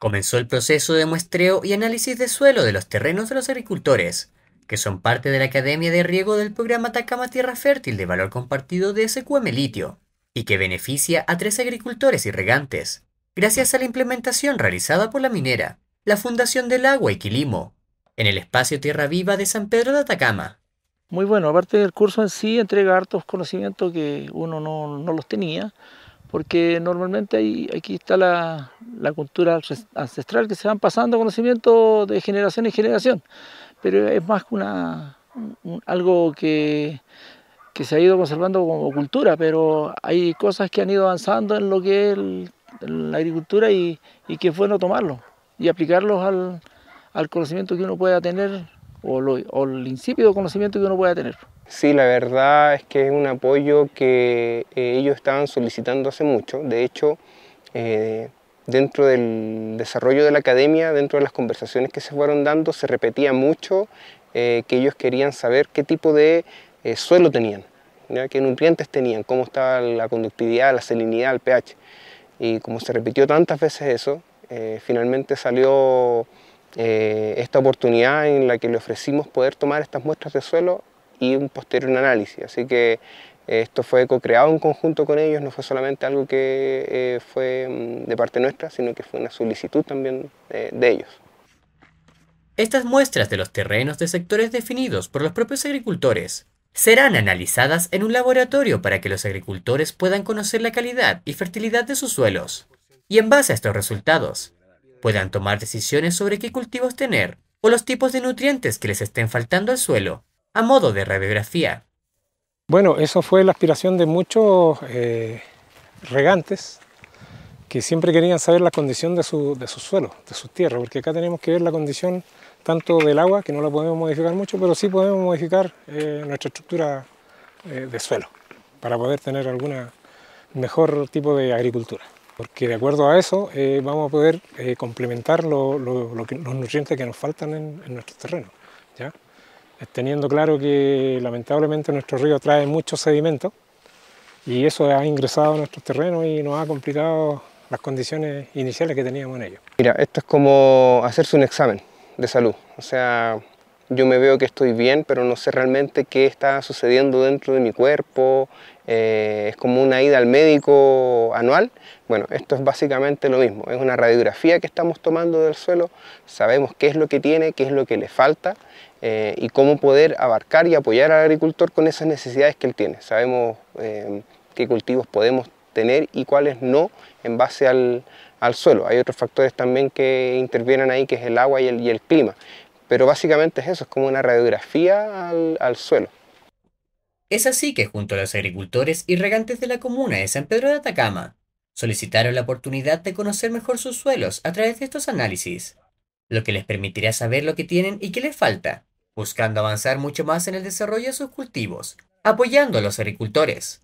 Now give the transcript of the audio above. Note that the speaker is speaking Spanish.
comenzó el proceso de muestreo y análisis de suelo de los terrenos de los agricultores, que son parte de la Academia de Riego del programa Atacama Tierra Fértil de Valor Compartido de SQM Litio, y que beneficia a tres agricultores irrigantes, gracias a la implementación realizada por la minera, la Fundación del Agua y Quilimo, en el espacio Tierra Viva de San Pedro de Atacama. Muy bueno, aparte del curso en sí, entrega hartos conocimientos que uno no, no los tenía, porque normalmente ahí, aquí está la, cultura ancestral que se van pasando conocimiento de generación en generación, pero es más una, algo que, se ha ido conservando como cultura, pero hay cosas que han ido avanzando en lo que es la agricultura y, que es bueno tomarlo y aplicarlos al, al conocimiento que uno pueda tener o, o el insípido conocimiento que uno pueda tener. Sí, la verdad es que es un apoyo que eh, ellos estaban solicitando hace mucho. De hecho, eh, dentro del desarrollo de la academia, dentro de las conversaciones que se fueron dando, se repetía mucho eh, que ellos querían saber qué tipo de suelo tenían, qué nutrientes tenían, cómo estaba la conductividad, la salinidad, el pH. Y como se repitió tantas veces eso, finalmente salió eh, esta oportunidad en la que le ofrecimos poder tomar estas muestras de suelo y un posterior análisis. Así que eh, esto fue co-creado en conjunto con ellos, no fue solamente algo que eh, fue mm, de parte nuestra, sino que fue una solicitud también de ellos. Estas muestras de los terrenos de sectores definidos por los propios agricultores serán analizadas en un laboratorio para que los agricultores puedan conocer la calidad y fertilidad de sus suelos. Y en base a estos resultados, puedan tomar decisiones sobre qué cultivos tener o los tipos de nutrientes que les estén faltando al suelo, a modo de radiografía. Bueno, eso fue la aspiración de muchos eh, regantes que siempre querían saber la condición de su, de suelo, de sus tierras, porque acá tenemos que ver la condición tanto del agua, que no la podemos modificar mucho, pero sí podemos modificar eh, nuestra estructura eh, de suelo para poder tener algún mejor tipo de agricultura porque de acuerdo a eso eh, vamos a poder eh, complementar los nutrientes que nos faltan en, en nuestro terreno. ¿ya? Eh, teniendo claro que lamentablemente nuestro río trae mucho sedimento... y eso ha ingresado a nuestro terreno y nos ha complicado las condiciones iniciales que teníamos en ellos. Mira, esto es como hacerse un examen de salud, o sea, yo me veo que estoy bien, pero no sé realmente qué está sucediendo dentro de mi cuerpo, eh, es como una ida al médico anual. Bueno, esto es básicamente lo mismo, es una radiografía que estamos tomando del suelo, sabemos qué es lo que tiene, qué es lo que le falta eh, y cómo poder abarcar y apoyar al agricultor con esas necesidades que él tiene. Sabemos eh, qué cultivos podemos tener y cuáles no en base al, suelo. Hay otros factores también que intervienen ahí, que es el agua y el, y el clima. Pero básicamente es eso, es como una radiografía al, suelo. Es así que junto a los agricultores y regantes de la comuna de San Pedro de Atacama, solicitaron la oportunidad de conocer mejor sus suelos a través de estos análisis, lo que les permitirá saber lo que tienen y qué les falta, buscando avanzar mucho más en el desarrollo de sus cultivos, apoyando a los agricultores.